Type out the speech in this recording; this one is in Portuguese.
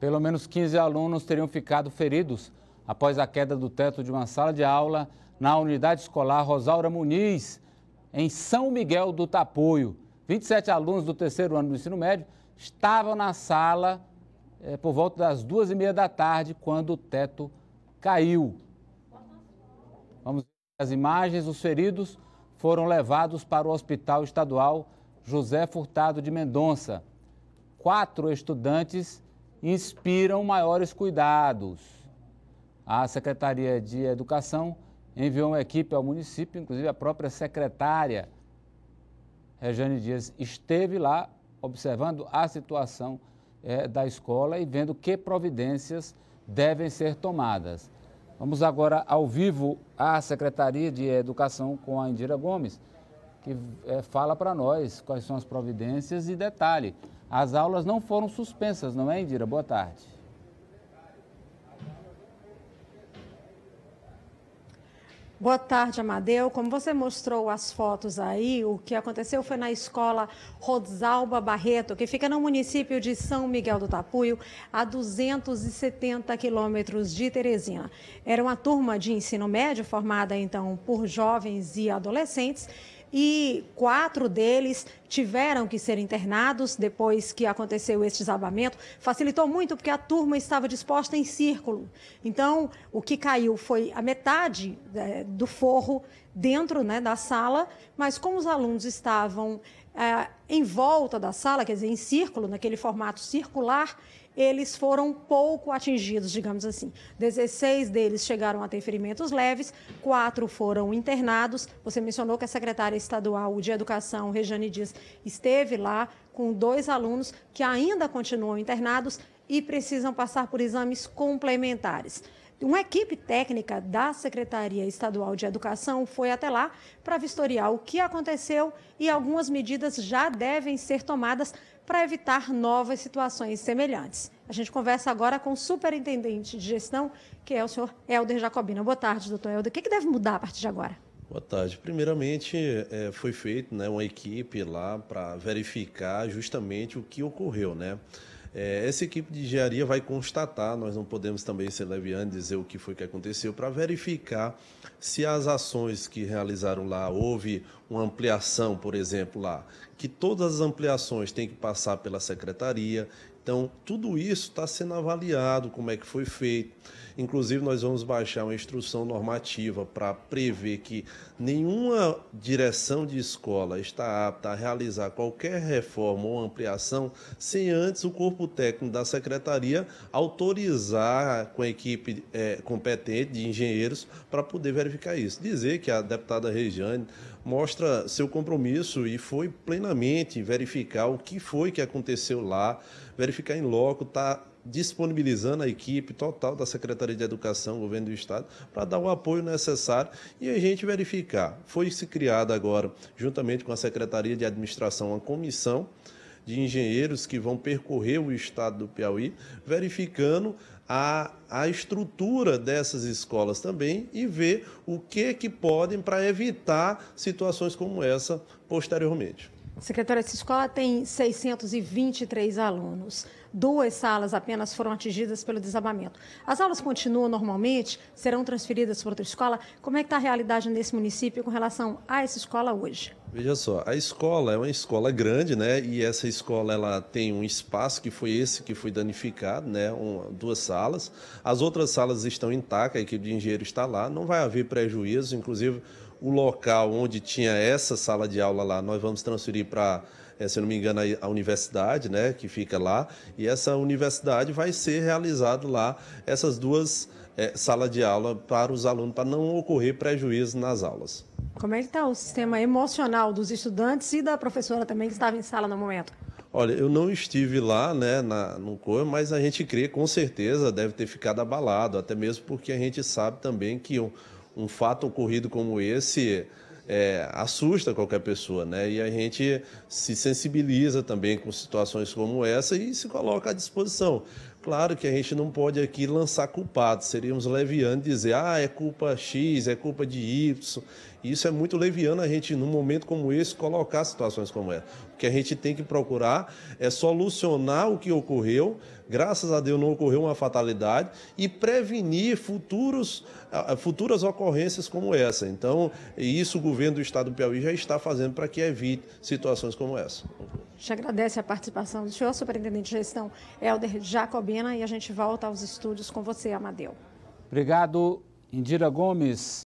Pelo menos 15 alunos teriam ficado feridos após a queda do teto de uma sala de aula na unidade escolar Rosaura Muniz, em São Miguel do Tapoio. 27 alunos do terceiro ano do ensino médio estavam na sala é, por volta das duas e meia da tarde, quando o teto caiu. Vamos ver as imagens. Os feridos foram levados para o Hospital Estadual José Furtado de Mendonça. Quatro estudantes inspiram maiores cuidados. A Secretaria de Educação enviou uma equipe ao município, inclusive a própria secretária Rejane Dias esteve lá observando a situação é, da escola e vendo que providências devem ser tomadas. Vamos agora ao vivo à Secretaria de Educação com a Indira Gomes que é, fala para nós quais são as providências e detalhe, as aulas não foram suspensas, não é, Indira? Boa tarde. Boa tarde, Amadeu. Como você mostrou as fotos aí, o que aconteceu foi na escola Rosalba Barreto, que fica no município de São Miguel do Tapuio, a 270 quilômetros de Teresina. Era uma turma de ensino médio formada então por jovens e adolescentes e quatro deles tiveram que ser internados depois que aconteceu este desabamento. Facilitou muito porque a turma estava disposta em círculo. Então, o que caiu foi a metade é, do forro dentro né, da sala, mas como os alunos estavam é, em volta da sala, quer dizer, em círculo, naquele formato circular, eles foram pouco atingidos, digamos assim. 16 deles chegaram a ter ferimentos leves, quatro foram internados. Você mencionou que a secretária estadual de Educação, Rejane Dias, esteve lá com dois alunos que ainda continuam internados e precisam passar por exames complementares. Uma equipe técnica da Secretaria Estadual de Educação foi até lá para vistoriar o que aconteceu e algumas medidas já devem ser tomadas para evitar novas situações semelhantes. A gente conversa agora com o superintendente de gestão, que é o senhor Helder Jacobina. Boa tarde, doutor Helder. O que, que deve mudar a partir de agora? Boa tarde. Primeiramente, é, foi feita né, uma equipe lá para verificar justamente o que ocorreu, né? É, essa equipe de engenharia vai constatar, nós não podemos também ser leviano dizer o que foi que aconteceu, para verificar se as ações que realizaram lá houve uma ampliação, por exemplo, lá, que todas as ampliações têm que passar pela secretaria. Então, tudo isso está sendo avaliado, como é que foi feito. Inclusive, nós vamos baixar uma instrução normativa para prever que nenhuma direção de escola está apta a realizar qualquer reforma ou ampliação sem antes o corpo técnico da secretaria autorizar com a equipe é, competente de engenheiros para poder verificar isso. Dizer que a deputada Regiane mostra seu compromisso e foi plenamente verificar o que foi que aconteceu lá, verificar em loco, está disponibilizando a equipe total da Secretaria de Educação, Governo do Estado, para dar o apoio necessário e a gente verificar. Foi se criada agora, juntamente com a Secretaria de Administração, uma comissão de engenheiros que vão percorrer o estado do Piauí, verificando a, a estrutura dessas escolas também e ver o que é que podem para evitar situações como essa posteriormente. Secretária, essa escola tem 623 alunos. Duas salas apenas foram atingidas pelo desabamento. As aulas continuam normalmente? Serão transferidas para outra escola? Como é que está a realidade nesse município com relação a essa escola hoje? Veja só, a escola é uma escola grande, né? E essa escola ela tem um espaço que foi esse que foi danificado, né? Um, duas salas. As outras salas estão intactas, a equipe de engenheiro está lá, não vai haver prejuízo, inclusive o local onde tinha essa sala de aula lá, nós vamos transferir para, eh, se não me engano, a universidade, né, que fica lá, e essa universidade vai ser realizado lá essas duas é, eh, salas de aula para os alunos, para não ocorrer prejuízo nas aulas. Como é que está o sistema emocional dos estudantes e da professora também que estava em sala no momento? Olha, eu não estive lá, né, na, no cor mas a gente crê, com certeza, deve ter ficado abalado, até mesmo porque a gente sabe também que um, um fato ocorrido como esse é, assusta qualquer pessoa, né? E a gente se sensibiliza também com situações como essa e se coloca à disposição. Claro que a gente não pode aqui lançar culpados, seríamos levianos dizer, ah, é culpa X, é culpa de Y. Isso é muito leviano a gente, num momento como esse, colocar situações como essa. O que a gente tem que procurar é solucionar o que ocorreu, graças a Deus não ocorreu uma fatalidade, e prevenir futuros, futuras ocorrências como essa. Então, isso o governo do estado do Piauí já está fazendo para que evite situações como essa. A gente agradece a participação do senhor, superintendente de gestão Helder Jacob e a gente volta aos estúdios com você, Amadeu. Obrigado, Indira Gomes.